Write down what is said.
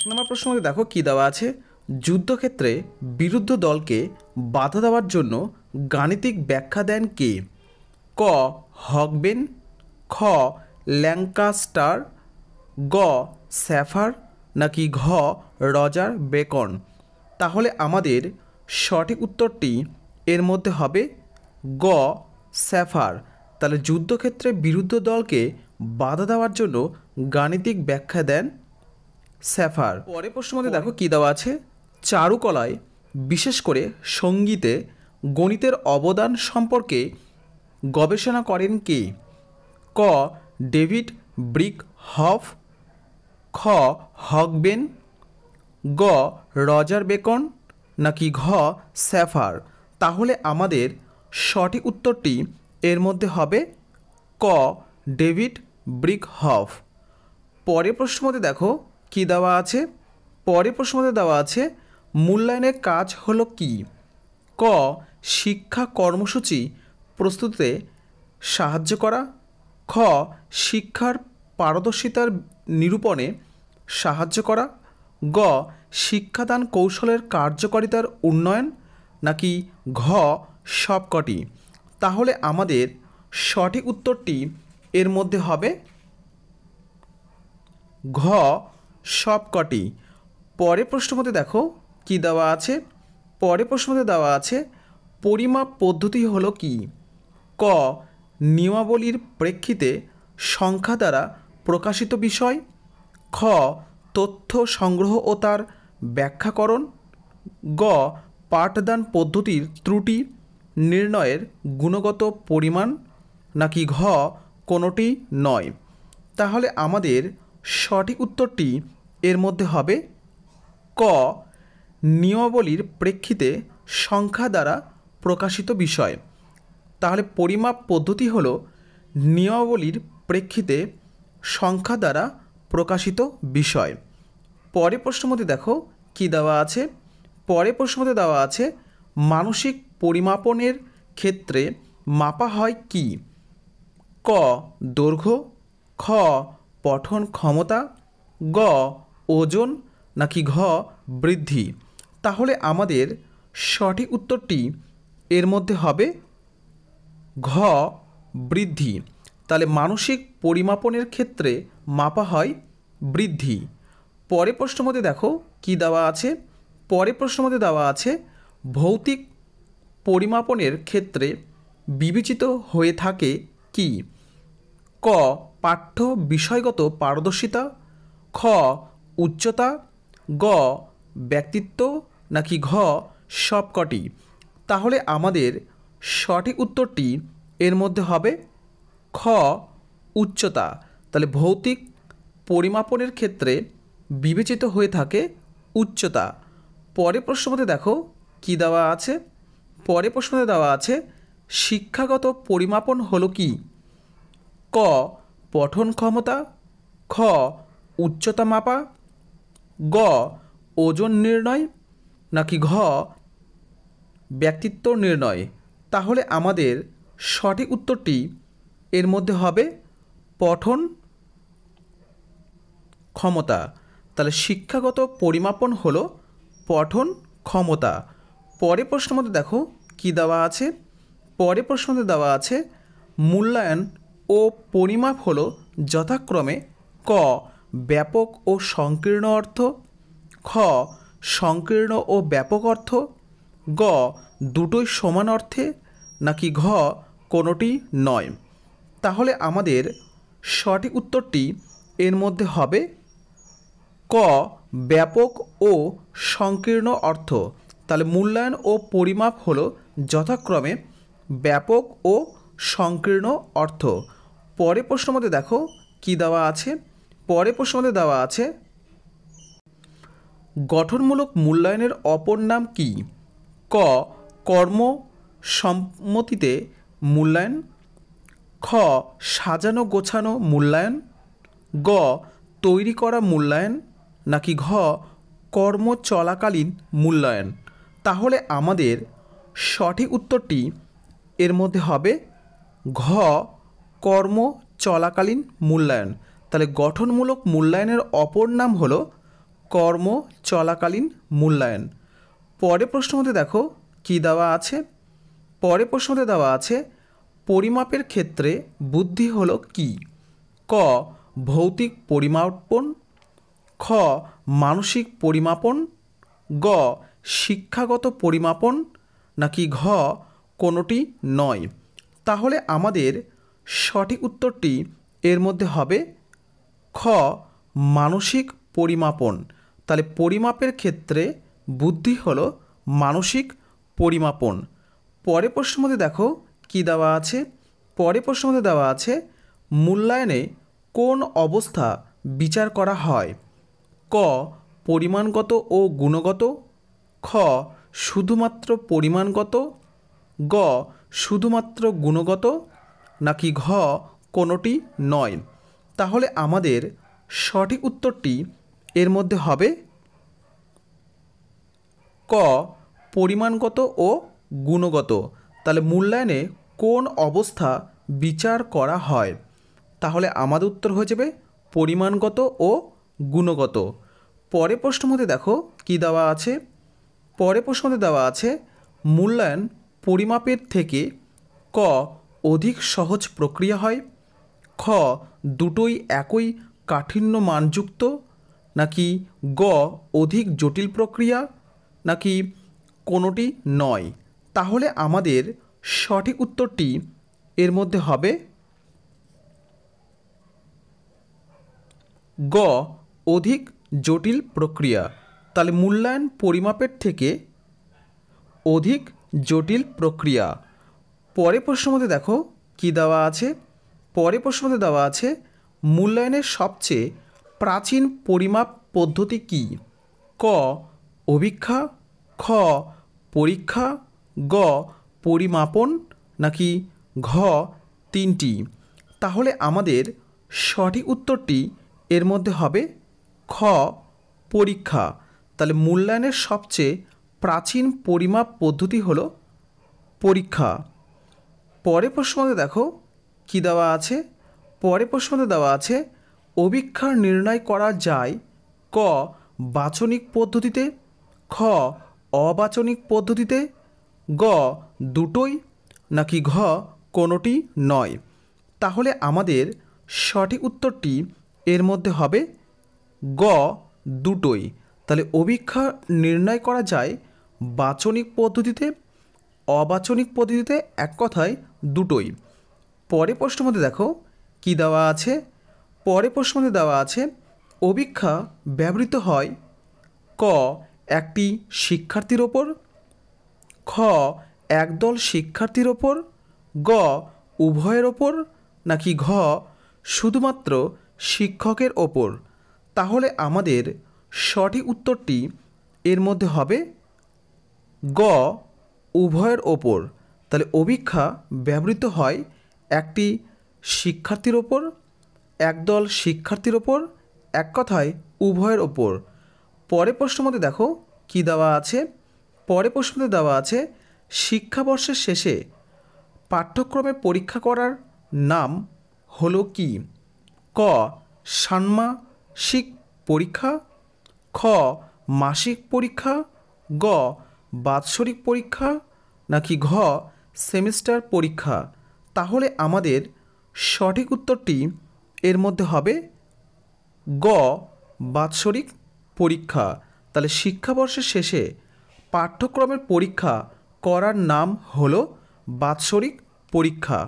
এক নম্বর প্রশ্ন দেখো কী দেওয়া আছে যুদ্ধক্ষেত্রে বিরুদ্ধ দলকে বাধা দেওয়ার জন্য গাণিতিক ব্যাখ্যা দেন কে ক হকবেন খ ল্যাঙ্কাস্টার গ স্যাফার নাকি ঘ রজার বেকন তাহলে আমাদের সঠিক উত্তরটি এর মধ্যে হবে গ স্যাফার তাহলে যুদ্ধক্ষেত্রে বিরুদ্ধ দলকে বাধা দেওয়ার জন্য গাণিতিক ব্যাখ্যা দেন স্যাফার পরে প্রশ্ন মধ্যে দেখো কী দেওয়া আছে চারুকলায় বিশেষ করে সঙ্গীতে গণিতের অবদান সম্পর্কে গবেষণা করেন কে ক ডেভিড ব্রিক হফ খ হকবেন গ রজার বেকন নাকি ঘ স্যাফার তাহলে আমাদের সঠিক উত্তরটি এর মধ্যে হবে ক ডেভিড ব্রিক হফ পরের প্রশ্ন মধ্যে দেখো কি দেওয়া আছে পরে প্রশ্নতে দেওয়া আছে মূল্যায়নের কাজ হলো কি ক শিক্ষা কর্মসূচি প্রস্তুতে সাহায্য করা খ শিক্ষার পারদর্শিতার নিরূপণে সাহায্য করা গ শিক্ষাদান কৌশলের কার্যকারিতার উন্নয়ন নাকি ঘ সবকটি তাহলে আমাদের সঠিক উত্তরটি এর মধ্যে হবে ঘ সব কটি পরে প্রশ্নমতে দেখো কি দেওয়া আছে পরে প্রশ্নতে দেওয়া আছে পরিমাপ পদ্ধতি হলো কি ক নিয়মাবলীর প্রেক্ষিতে সংখ্যা দ্বারা প্রকাশিত বিষয় খ তথ্য সংগ্রহ ও তার ব্যাখ্যাকরণ গ পাঠদান পদ্ধতির ত্রুটি নির্ণয়ের গুণগত পরিমাণ নাকি ঘ কোনোটি নয় তাহলে আমাদের সঠিক উত্তরটি এর মধ্যে হবে ক নিয়মাবলীর প্রেক্ষিতে সংখ্যা দ্বারা প্রকাশিত বিষয় তাহলে পরিমাপ পদ্ধতি হল নিয়মাবলীর প্রেক্ষিতে সংখ্যা দ্বারা প্রকাশিত বিষয় পরে প্রশ্ন মধ্যে দেখো কি দেওয়া আছে পরে প্রশ্ন মধ্যে দেওয়া আছে মানসিক পরিমাপনের ক্ষেত্রে মাপা হয় কি ক দৈর্ঘ্য খ পঠন ক্ষমতা গ ওজন নাকি ঘ বৃদ্ধি তাহলে আমাদের সঠিক উত্তরটি এর মধ্যে হবে ঘ বৃদ্ধি তাহলে মানসিক পরিমাপনের ক্ষেত্রে মাপা হয় বৃদ্ধি পরে প্রশ্ন মধ্যে দেখো কি দেওয়া আছে পরে প্রশ্ন মধ্যে দেওয়া আছে ভৌতিক পরিমাপনের ক্ষেত্রে বিবেচিত হয়ে থাকে কি ক পাঠ্য বিষয়গত পারদর্শিতা খ উচ্চতা গ ব্যক্তিত্ব নাকি ঘ সবকটি তাহলে আমাদের সঠিক উত্তরটি এর মধ্যে হবে খ উচ্চতা তাহলে ভৌতিক পরিমাপনের ক্ষেত্রে বিবেচিত হয়ে থাকে উচ্চতা পরে প্রশ্নপথে দেখো কি দেওয়া আছে পরে প্রশ্নতে দেওয়া আছে শিক্ষাগত পরিমাপন হলো কি ক পঠন ক্ষমতা খ উচ্চতা মাপা গ ওজন নির্ণয় নাকি ঘ ব্যক্তিত্ব নির্ণয় তাহলে আমাদের সঠিক উত্তরটি এর মধ্যে হবে পঠন ক্ষমতা তাহলে শিক্ষাগত পরিমাপন হল পঠন ক্ষমতা পরে প্রশ্ন মধ্যে দেখো কি দেওয়া আছে পরে প্রশ্ন মধ্যে দেওয়া আছে মূল্যায়ন ও পরিমাপ হল যথাক্রমে ক ব্যাপক ও সংকীর্ণ অর্থ খ সংকীর্ণ ও ব্যাপক অর্থ গ দুটোই সমান অর্থে নাকি ঘ কোনোটি নয় তাহলে আমাদের সঠিক উত্তরটি এর মধ্যে হবে ক ব্যাপক ও সংকীর্ণ অর্থ তাহলে মূল্যায়ন ও পরিমাপ হল যথাক্রমে ব্যাপক ও সংকীর্ণ অর্থ পরে প্রশ্ন মতে দেখো কি দেওয়া আছে পরে প্রশ্ন মধ্যে দেওয়া আছে গঠনমূলক মূল্যায়নের অপর নাম কি ক কর্ম সম্মতিতে মূল্যায়ন খ সাজানো গোছানো মূল্যায়ন গ তৈরি করা মূল্যায়ন নাকি ঘ কর্ম চলাকালীন মূল্যায়ন তাহলে আমাদের সঠিক উত্তরটি এর মধ্যে হবে ঘ কর্ম চলাকালীন মূল্যায়ন তাহলে গঠনমূলক মূল্যায়নের অপর নাম হলো কর্ম চলাকালীন মূল্যায়ন পরে প্রশ্নতে দেখো কি দেওয়া আছে পরে প্রশ্নতে দেওয়া আছে পরিমাপের ক্ষেত্রে বুদ্ধি হলো কি ক ভৌতিক পরিমাপন খ মানসিক পরিমাপন গ শিক্ষাগত পরিমাপন নাকি ঘ কোনোটি নয় তাহলে আমাদের সঠিক উত্তরটি এর মধ্যে হবে খ মানসিক পরিমাপন তাহলে পরিমাপের ক্ষেত্রে বুদ্ধি হলো মানসিক পরিমাপন পরে প্রশ্ন মধ্যে দেখো কি দেওয়া আছে পরে প্রশ্ন মধ্যে দেওয়া আছে মূল্যায়নে কোন অবস্থা বিচার করা হয় ক পরিমাণগত ও গুণগত খ শুধুমাত্র পরিমাণগত গ শুধুমাত্র গুণগত নাকি ঘ কোনোটি নয় তাহলে আমাদের সঠিক উত্তরটি এর মধ্যে হবে ক পরিমাণগত ও গুণগত তাহলে মূল্যায়নে কোন অবস্থা বিচার করা হয় তাহলে আমাদের উত্তর হয়ে যাবে পরিমাণগত ও গুণগত পরে প্রশ্ন মধ্যে দেখো কি দেওয়া আছে পরে প্রশ্ন মধ্যে দেওয়া আছে মূল্যায়ন পরিমাপের থেকে ক অধিক সহজ প্রক্রিয়া হয় খ দুটোই একই কাঠিন্য মানযুক্ত নাকি গ অধিক জটিল প্রক্রিয়া নাকি কোনোটি নয় তাহলে আমাদের সঠিক উত্তরটি এর মধ্যে হবে গ অধিক জটিল প্রক্রিয়া তাহলে মূল্যায়ন পরিমাপের থেকে অধিক জটিল প্রক্রিয়া পরে প্রশ্নমতে দেখো কি দেওয়া আছে পরে প্রশ্নতে দেওয়া আছে মূল্যায়নের সবচেয়ে প্রাচীন পরিমাপ পদ্ধতি কি ক অভিক্ষা খ পরীক্ষা গ পরিমাপন নাকি ঘ তিনটি তাহলে আমাদের সঠিক উত্তরটি এর মধ্যে হবে খ পরীক্ষা তাহলে মূল্যায়নের সবচেয়ে প্রাচীন পরিমাপ পদ্ধতি হলো পরীক্ষা পরে প্রশ্নতে দেখো কি দেওয়া আছে পরে প্রশ্নতে দেওয়া আছে অভিক্ষার নির্ণয় করা যায় ক বাচনিক পদ্ধতিতে খ অবাচনিক পদ্ধতিতে গ দুটোই নাকি ঘ কোনোটি নয় তাহলে আমাদের সঠিক উত্তরটি এর মধ্যে হবে গ দুটোই তাহলে অভিক্ষা নির্ণয় করা যায় বাচনিক পদ্ধতিতে অবাচনিক পদ্ধতিতে এক কথায় দুটোই পরে প্রশ্ন মধ্যে দেখো কি দেওয়া আছে পরে প্রশ্ন মধ্যে দেওয়া আছে অভিক্ষা ব্যবহৃত হয় ক একটি শিক্ষার্থীর ওপর খ একদল শিক্ষার্থীর ওপর গ উভয়ের ওপর নাকি ঘ শুধুমাত্র শিক্ষকের ওপর তাহলে আমাদের সঠিক উত্তরটি এর মধ্যে হবে গ উভয়ের ওপর তাহলে অভিক্ষা ব্যবহৃত হয় একটি শিক্ষার্থীর ওপর একদল শিক্ষার্থীর ওপর এক কথায় উভয়ের ওপর পরে প্রশ্নমতে দেখো কি দেওয়া আছে পরে প্রশ্নতে দেওয়া আছে শিক্ষাবর্ষের শেষে পাঠ্যক্রমে পরীক্ষা করার নাম হলো কি ক ষান্মাসিক পরীক্ষা খ মাসিক পরীক্ষা গ বাৎসরিক পরীক্ষা নাকি ঘ সেমিস্টার পরীক্ষা তাহলে আমাদের সঠিক উত্তরটি এর মধ্যে হবে গ বাৎসরিক পরীক্ষা তাহলে শিক্ষাবর্ষের শেষে পাঠ্যক্রমের পরীক্ষা করার নাম হলো বাৎসরিক পরীক্ষা